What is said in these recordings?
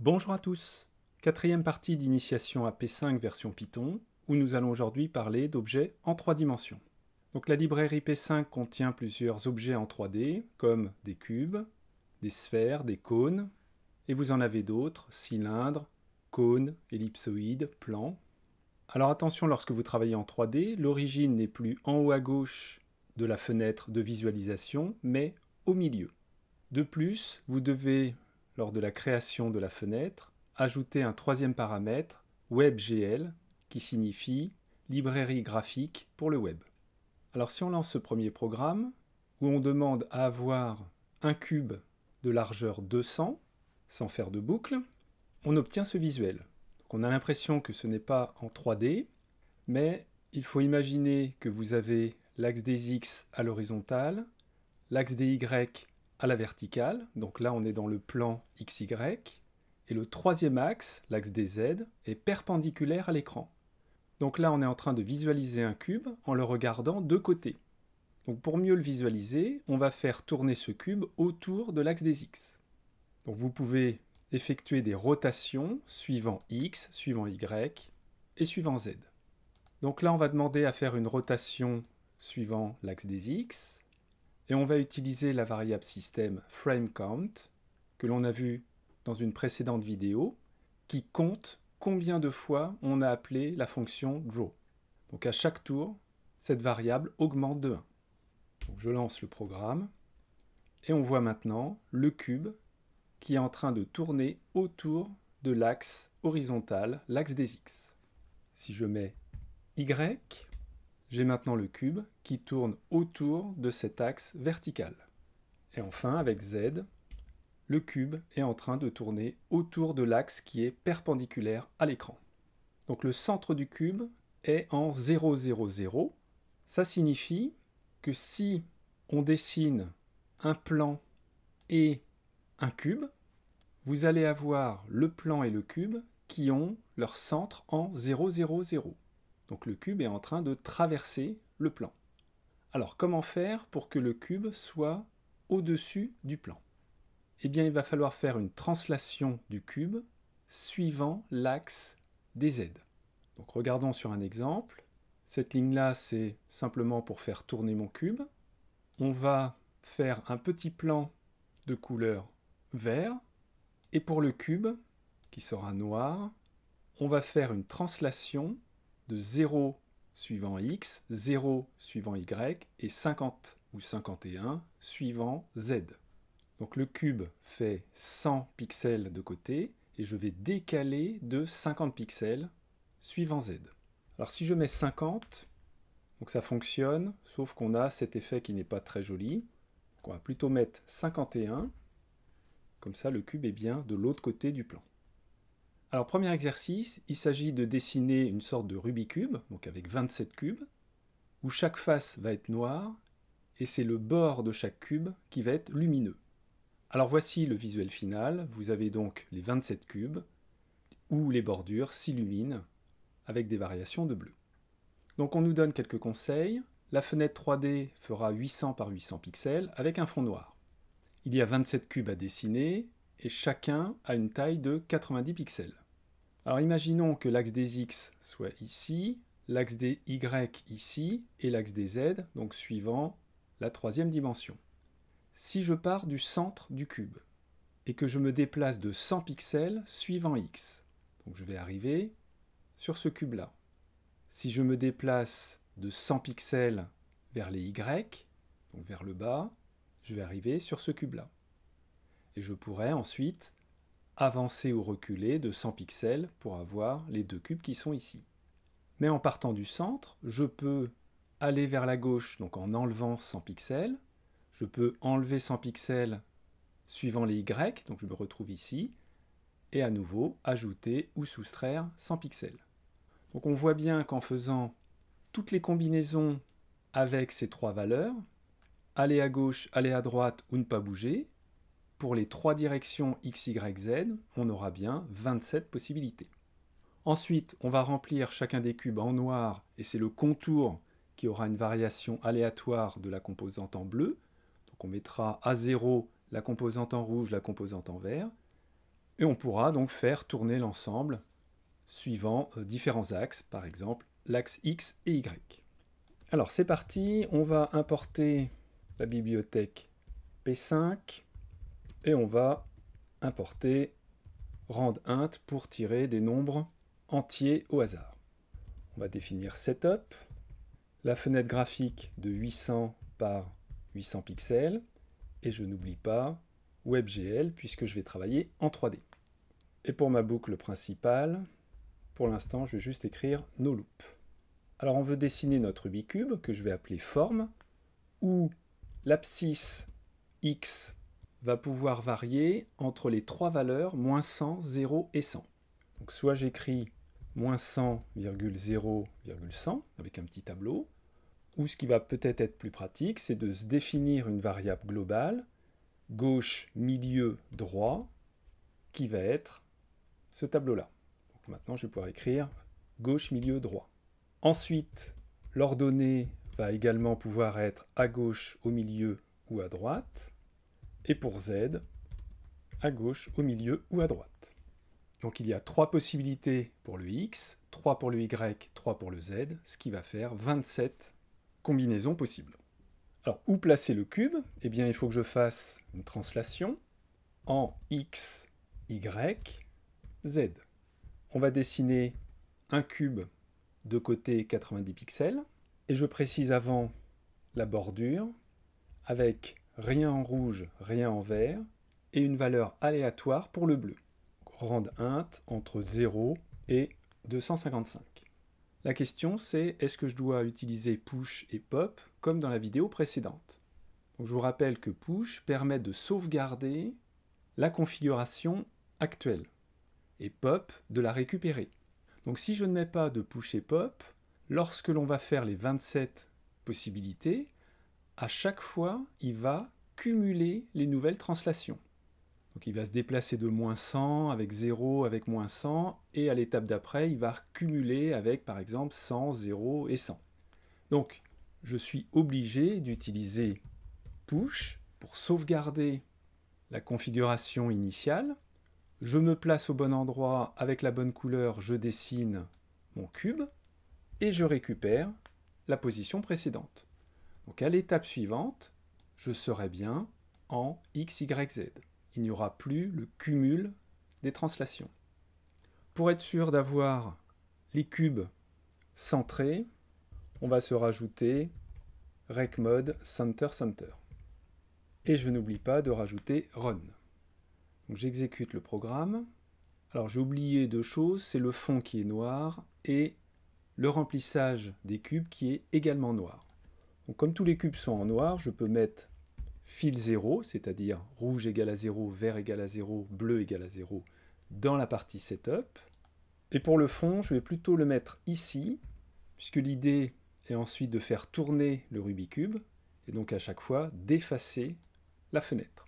Bonjour à tous Quatrième partie d'initiation à P5 version Python, où nous allons aujourd'hui parler d'objets en trois dimensions. Donc la librairie P5 contient plusieurs objets en 3D, comme des cubes, des sphères, des cônes, et vous en avez d'autres, cylindres, cônes, ellipsoïdes, plans. Alors attention lorsque vous travaillez en 3D, l'origine n'est plus en haut à gauche de la fenêtre de visualisation, mais au milieu. De plus, vous devez lors de la création de la fenêtre, ajouter un troisième paramètre, WebGL, qui signifie librairie graphique pour le web. Alors si on lance ce premier programme, où on demande à avoir un cube de largeur 200, sans faire de boucle, on obtient ce visuel. on a l'impression que ce n'est pas en 3D, mais il faut imaginer que vous avez l'axe des X à l'horizontale, l'axe des Y à la verticale, donc là on est dans le plan XY, et le troisième axe, l'axe des Z, est perpendiculaire à l'écran. Donc là on est en train de visualiser un cube en le regardant de côté. Donc pour mieux le visualiser, on va faire tourner ce cube autour de l'axe des X. Donc vous pouvez effectuer des rotations suivant X, suivant Y et suivant Z. Donc là on va demander à faire une rotation suivant l'axe des X, et on va utiliser la variable système FrameCount, que l'on a vu dans une précédente vidéo, qui compte combien de fois on a appelé la fonction draw. Donc à chaque tour, cette variable augmente de 1. je lance le programme et on voit maintenant le cube qui est en train de tourner autour de l'axe horizontal, l'axe des x. Si je mets y, j'ai maintenant le cube qui tourne autour de cet axe vertical. Et enfin, avec Z, le cube est en train de tourner autour de l'axe qui est perpendiculaire à l'écran. Donc le centre du cube est en 0, 0, 0. Ça signifie que si on dessine un plan et un cube, vous allez avoir le plan et le cube qui ont leur centre en 0, 0, 0. Donc le cube est en train de traverser le plan. Alors comment faire pour que le cube soit au-dessus du plan Eh bien il va falloir faire une translation du cube suivant l'axe des Z. Donc regardons sur un exemple. Cette ligne-là, c'est simplement pour faire tourner mon cube. On va faire un petit plan de couleur vert. Et pour le cube, qui sera noir, on va faire une translation de 0 suivant x, 0 suivant y, et 50 ou 51 suivant z. Donc le cube fait 100 pixels de côté, et je vais décaler de 50 pixels suivant z. Alors si je mets 50, donc ça fonctionne, sauf qu'on a cet effet qui n'est pas très joli. Donc on va plutôt mettre 51, comme ça le cube est bien de l'autre côté du plan. Alors, premier exercice, il s'agit de dessiner une sorte de Rubik's Cube, donc avec 27 cubes, où chaque face va être noire, et c'est le bord de chaque cube qui va être lumineux. Alors voici le visuel final, vous avez donc les 27 cubes, où les bordures s'illuminent avec des variations de bleu. Donc on nous donne quelques conseils, la fenêtre 3D fera 800 par 800 pixels avec un fond noir. Il y a 27 cubes à dessiner, et chacun a une taille de 90 pixels. Alors imaginons que l'axe des X soit ici, l'axe des Y ici, et l'axe des Z, donc suivant la troisième dimension. Si je pars du centre du cube, et que je me déplace de 100 pixels suivant X, donc je vais arriver sur ce cube-là. Si je me déplace de 100 pixels vers les Y, donc vers le bas, je vais arriver sur ce cube-là. Et je pourrais ensuite avancer ou reculer de 100 pixels pour avoir les deux cubes qui sont ici. Mais en partant du centre, je peux aller vers la gauche, donc en enlevant 100 pixels. Je peux enlever 100 pixels suivant les Y, donc je me retrouve ici. Et à nouveau, ajouter ou soustraire 100 pixels. Donc on voit bien qu'en faisant toutes les combinaisons avec ces trois valeurs, aller à gauche, aller à droite ou ne pas bouger, pour les trois directions x, y, z, on aura bien 27 possibilités. Ensuite, on va remplir chacun des cubes en noir, et c'est le contour qui aura une variation aléatoire de la composante en bleu. Donc on mettra à 0 la composante en rouge, la composante en vert, et on pourra donc faire tourner l'ensemble suivant euh, différents axes, par exemple l'axe X et Y. Alors c'est parti, on va importer la bibliothèque P5, et on va importer RANDINT pour tirer des nombres entiers au hasard. On va définir setup, la fenêtre graphique de 800 par 800 pixels, et je n'oublie pas WebGL puisque je vais travailler en 3D. Et pour ma boucle principale, pour l'instant, je vais juste écrire no loop. Alors on veut dessiner notre ubi-cube, que je vais appeler forme, ou l'abscisse x va pouvoir varier entre les trois valeurs moins 100, 0 et 100. Donc soit j'écris moins 100,0,100 avec un petit tableau, ou ce qui va peut-être être plus pratique, c'est de se définir une variable globale, gauche, milieu, droit, qui va être ce tableau-là. Maintenant, je vais pouvoir écrire gauche, milieu, droit. Ensuite, l'ordonnée va également pouvoir être à gauche, au milieu ou à droite et pour Z, à gauche, au milieu ou à droite. Donc il y a trois possibilités pour le X, 3 pour le Y, 3 pour le Z, ce qui va faire 27 combinaisons possibles. Alors où placer le cube Eh bien il faut que je fasse une translation en X, Y, Z. On va dessiner un cube de côté 90 pixels, et je précise avant la bordure avec rien en rouge, rien en vert, et une valeur aléatoire pour le bleu, grande int entre 0 et 255. La question c'est est-ce que je dois utiliser push et pop comme dans la vidéo précédente Je vous rappelle que push permet de sauvegarder la configuration actuelle et pop de la récupérer. Donc si je ne mets pas de push et pop, lorsque l'on va faire les 27 possibilités, à chaque fois, il va cumuler les nouvelles translations. Donc il va se déplacer de moins 100 avec 0 avec moins 100 et à l'étape d'après il va cumuler avec par exemple 100, 0 et 100. Donc je suis obligé d'utiliser push pour sauvegarder la configuration initiale. Je me place au bon endroit avec la bonne couleur, je dessine mon cube et je récupère la position précédente. Donc à l'étape suivante, je serai bien en x, y, z. Il n'y aura plus le cumul des translations. Pour être sûr d'avoir les cubes centrés, on va se rajouter RECMODE center center. Et je n'oublie pas de rajouter run. J'exécute le programme. Alors j'ai oublié deux choses, c'est le fond qui est noir et le remplissage des cubes qui est également noir comme tous les cubes sont en noir, je peux mettre fil 0, c'est-à-dire rouge égal à 0, vert égal à 0, bleu égal à 0, dans la partie setup. Et pour le fond, je vais plutôt le mettre ici, puisque l'idée est ensuite de faire tourner le Rubik's et donc à chaque fois d'effacer la fenêtre.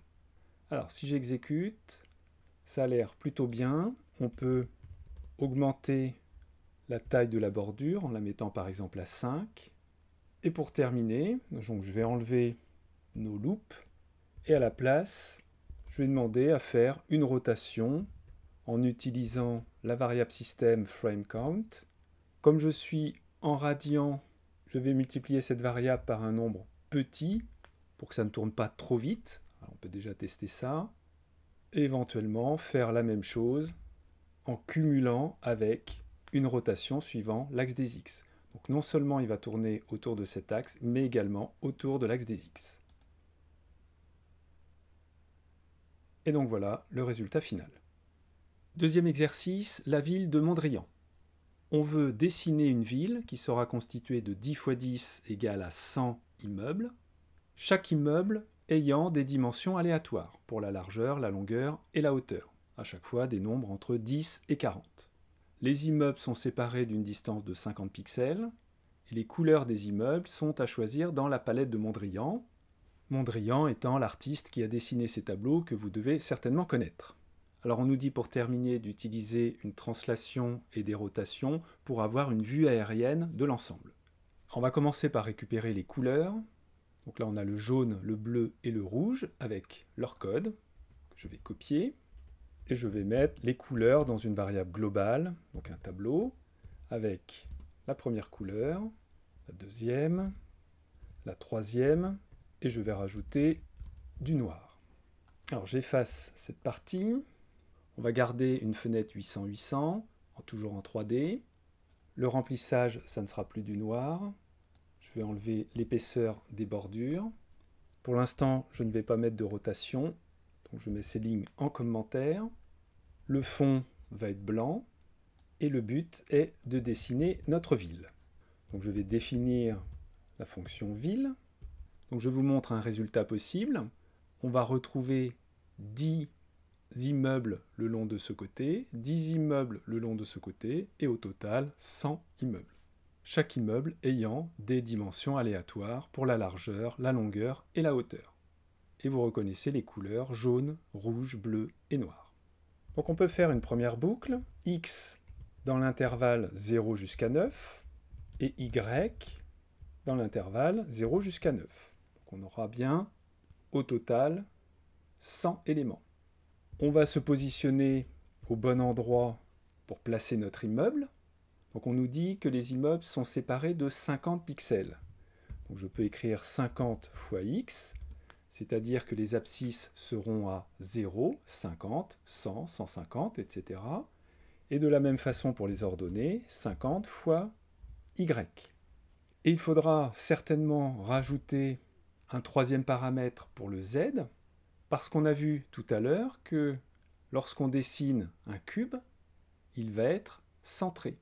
Alors si j'exécute, ça a l'air plutôt bien. On peut augmenter la taille de la bordure en la mettant par exemple à 5. Et pour terminer, je vais enlever nos loops, et à la place, je vais demander à faire une rotation en utilisant la variable système frame count. Comme je suis en radian, je vais multiplier cette variable par un nombre petit pour que ça ne tourne pas trop vite. on peut déjà tester ça. Et éventuellement faire la même chose en cumulant avec une rotation suivant l'axe des x. Donc non seulement il va tourner autour de cet axe, mais également autour de l'axe des x. Et donc voilà le résultat final. Deuxième exercice, la ville de Mondrian. On veut dessiner une ville qui sera constituée de 10 x 10 égale à 100 immeubles, chaque immeuble ayant des dimensions aléatoires pour la largeur, la longueur et la hauteur, à chaque fois des nombres entre 10 et 40. Les immeubles sont séparés d'une distance de 50 pixels et les couleurs des immeubles sont à choisir dans la palette de Mondrian, Mondrian étant l'artiste qui a dessiné ces tableaux que vous devez certainement connaître. Alors on nous dit pour terminer d'utiliser une translation et des rotations pour avoir une vue aérienne de l'ensemble. On va commencer par récupérer les couleurs. Donc là on a le jaune, le bleu et le rouge avec leur code. Que je vais copier et je vais mettre les couleurs dans une variable globale, donc un tableau, avec la première couleur, la deuxième, la troisième, et je vais rajouter du noir. Alors j'efface cette partie, on va garder une fenêtre 800-800, toujours en 3D. Le remplissage, ça ne sera plus du noir. Je vais enlever l'épaisseur des bordures. Pour l'instant, je ne vais pas mettre de rotation, donc je mets ces lignes en commentaire. Le fond va être blanc et le but est de dessiner notre ville. Donc je vais définir la fonction ville. Donc je vous montre un résultat possible. On va retrouver 10 immeubles le long de ce côté, 10 immeubles le long de ce côté, et au total 100 immeubles. Chaque immeuble ayant des dimensions aléatoires pour la largeur, la longueur et la hauteur. Et vous reconnaissez les couleurs jaune, rouge, bleu et noir. Donc on peut faire une première boucle, x dans l'intervalle 0 jusqu'à 9, et y dans l'intervalle 0 jusqu'à 9. Donc on aura bien au total 100 éléments. On va se positionner au bon endroit pour placer notre immeuble. Donc on nous dit que les immeubles sont séparés de 50 pixels. Donc je peux écrire 50 fois x c'est-à-dire que les abscisses seront à 0, 50, 100, 150, etc. Et de la même façon pour les ordonnées, 50 fois y. Et il faudra certainement rajouter un troisième paramètre pour le z, parce qu'on a vu tout à l'heure que lorsqu'on dessine un cube, il va être centré.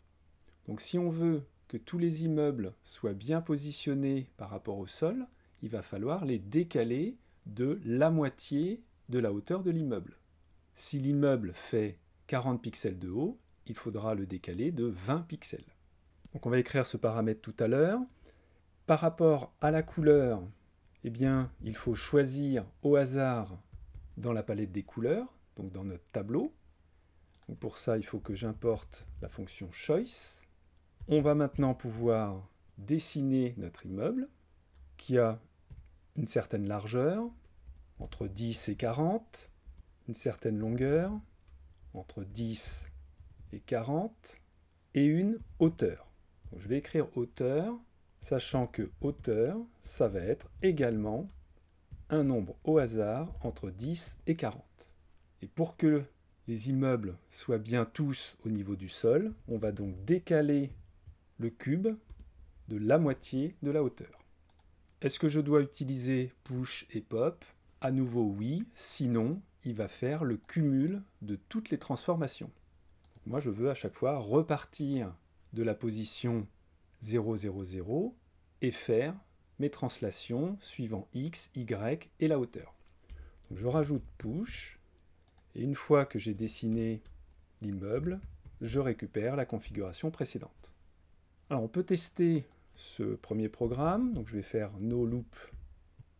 Donc si on veut que tous les immeubles soient bien positionnés par rapport au sol, il va falloir les décaler de la moitié de la hauteur de l'immeuble. Si l'immeuble fait 40 pixels de haut, il faudra le décaler de 20 pixels. Donc on va écrire ce paramètre tout à l'heure. Par rapport à la couleur, eh bien, il faut choisir au hasard dans la palette des couleurs, donc dans notre tableau. pour ça, il faut que j'importe la fonction choice. On va maintenant pouvoir dessiner notre immeuble qui a une certaine largeur, entre 10 et 40, une certaine longueur, entre 10 et 40, et une hauteur. je vais écrire hauteur, sachant que hauteur, ça va être également un nombre au hasard entre 10 et 40. Et pour que les immeubles soient bien tous au niveau du sol, on va donc décaler le cube de la moitié de la hauteur. Est-ce que je dois utiliser push et pop À nouveau oui, sinon il va faire le cumul de toutes les transformations. moi je veux à chaque fois repartir de la position 0, 0, 0 et faire mes translations suivant x, y et la hauteur. je rajoute push et une fois que j'ai dessiné l'immeuble, je récupère la configuration précédente. Alors on peut tester ce premier programme. Donc je vais faire no loop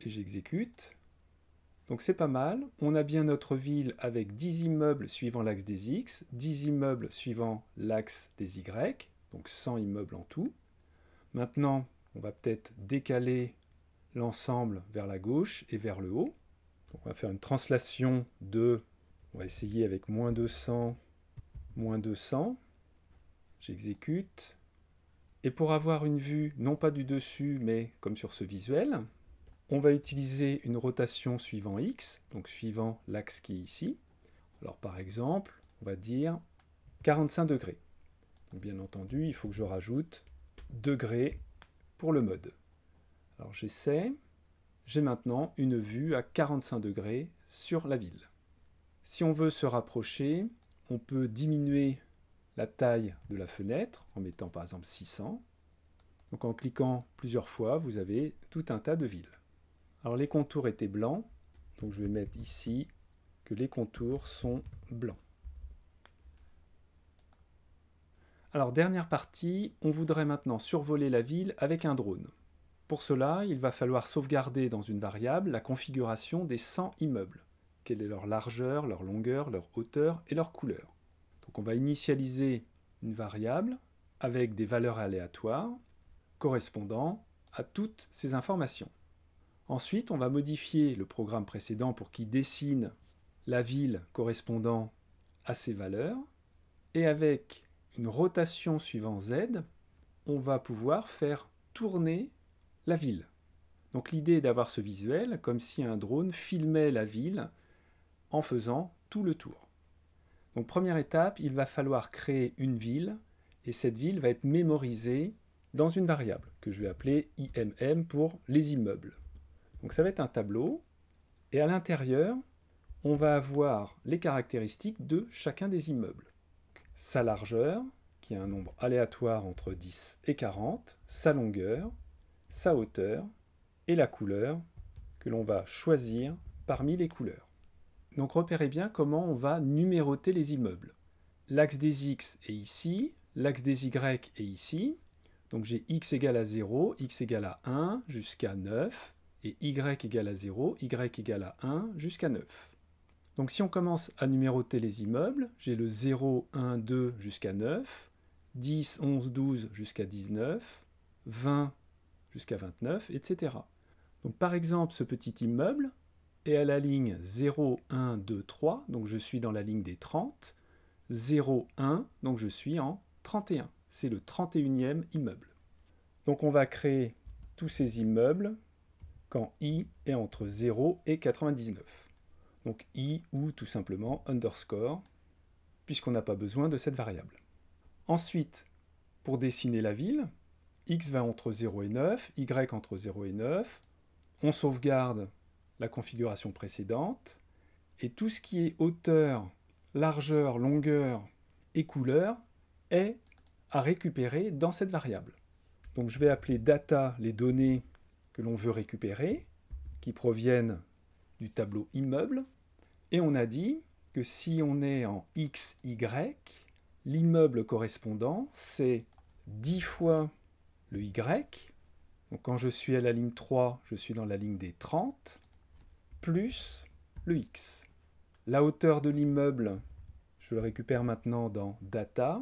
et j'exécute. Donc c'est pas mal. On a bien notre ville avec 10 immeubles suivant l'axe des X, 10 immeubles suivant l'axe des Y, donc 100 immeubles en tout. Maintenant, on va peut-être décaler l'ensemble vers la gauche et vers le haut. on va faire une translation de, on va essayer avec moins 200, moins 200. J'exécute. Et pour avoir une vue, non pas du dessus, mais comme sur ce visuel, on va utiliser une rotation suivant x, donc suivant l'axe qui est ici. Alors par exemple, on va dire 45 degrés. bien entendu, il faut que je rajoute degrés pour le mode. Alors j'essaie. J'ai maintenant une vue à 45 degrés sur la ville. Si on veut se rapprocher, on peut diminuer la taille de la fenêtre, en mettant par exemple 600. Donc en cliquant plusieurs fois, vous avez tout un tas de villes. Alors les contours étaient blancs, donc je vais mettre ici que les contours sont blancs. Alors dernière partie, on voudrait maintenant survoler la ville avec un drone. Pour cela, il va falloir sauvegarder dans une variable la configuration des 100 immeubles. Quelle est leur largeur, leur longueur, leur hauteur et leur couleur on va initialiser une variable avec des valeurs aléatoires correspondant à toutes ces informations. Ensuite, on va modifier le programme précédent pour qu'il dessine la ville correspondant à ces valeurs. Et avec une rotation suivant Z, on va pouvoir faire tourner la ville. Donc l'idée est d'avoir ce visuel comme si un drone filmait la ville en faisant tout le tour. Donc première étape, il va falloir créer une ville, et cette ville va être mémorisée dans une variable que je vais appeler IMM pour les immeubles. Donc ça va être un tableau, et à l'intérieur, on va avoir les caractéristiques de chacun des immeubles. Sa largeur, qui est un nombre aléatoire entre 10 et 40, sa longueur, sa hauteur, et la couleur que l'on va choisir parmi les couleurs. Donc repérez bien comment on va numéroter les immeubles. L'axe des X est ici, l'axe des Y est ici. Donc j'ai X égale à 0, X égale à 1 jusqu'à 9, et Y égale à 0, Y égale à 1 jusqu'à 9. Donc si on commence à numéroter les immeubles, j'ai le 0, 1, 2 jusqu'à 9, 10, 11, 12 jusqu'à 19, 20 jusqu'à 29, etc. Donc par exemple, ce petit immeuble, et à la ligne 0, 1, 2, 3, donc je suis dans la ligne des 30. 0, 1, donc je suis en 31. C'est le 31e immeuble. Donc on va créer tous ces immeubles quand i est entre 0 et 99. Donc i ou tout simplement underscore, puisqu'on n'a pas besoin de cette variable. Ensuite, pour dessiner la ville, x va entre 0 et 9, y entre 0 et 9, on sauvegarde la configuration précédente. Et tout ce qui est hauteur, largeur, longueur et couleur est à récupérer dans cette variable. Donc je vais appeler data les données que l'on veut récupérer, qui proviennent du tableau immeuble. Et on a dit que si on est en x, y, l'immeuble correspondant, c'est 10 fois le Y. Donc quand je suis à la ligne 3, je suis dans la ligne des 30 plus le x. La hauteur de l'immeuble, je le récupère maintenant dans data.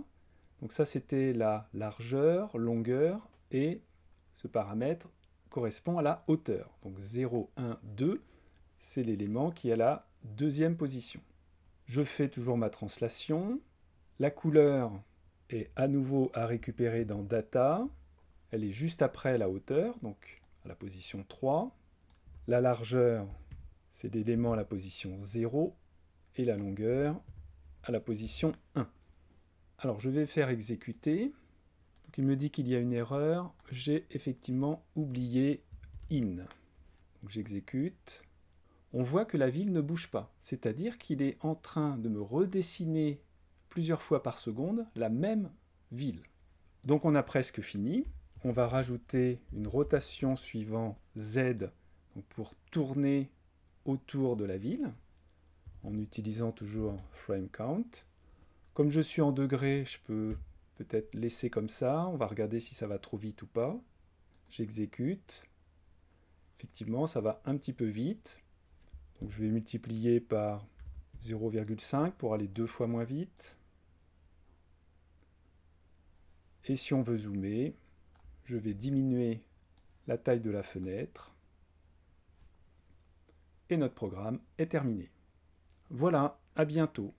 Donc ça, c'était la largeur, longueur, et ce paramètre correspond à la hauteur. Donc 0, 1, 2, c'est l'élément qui est à la deuxième position. Je fais toujours ma translation. La couleur est à nouveau à récupérer dans data. Elle est juste après la hauteur, donc à la position 3. La largeur, c'est l'élément à la position 0 et la longueur à la position 1. Alors je vais faire exécuter. il me dit qu'il y a une erreur. J'ai effectivement oublié in. J'exécute. On voit que la ville ne bouge pas, c'est-à-dire qu'il est en train de me redessiner plusieurs fois par seconde la même ville. Donc on a presque fini. On va rajouter une rotation suivant Z pour tourner autour de la ville, en utilisant toujours frame count. Comme je suis en degré je peux peut-être laisser comme ça. On va regarder si ça va trop vite ou pas. J'exécute. Effectivement, ça va un petit peu vite. Donc je vais multiplier par 0,5 pour aller deux fois moins vite. Et si on veut zoomer, je vais diminuer la taille de la fenêtre et notre programme est terminé. Voilà, à bientôt.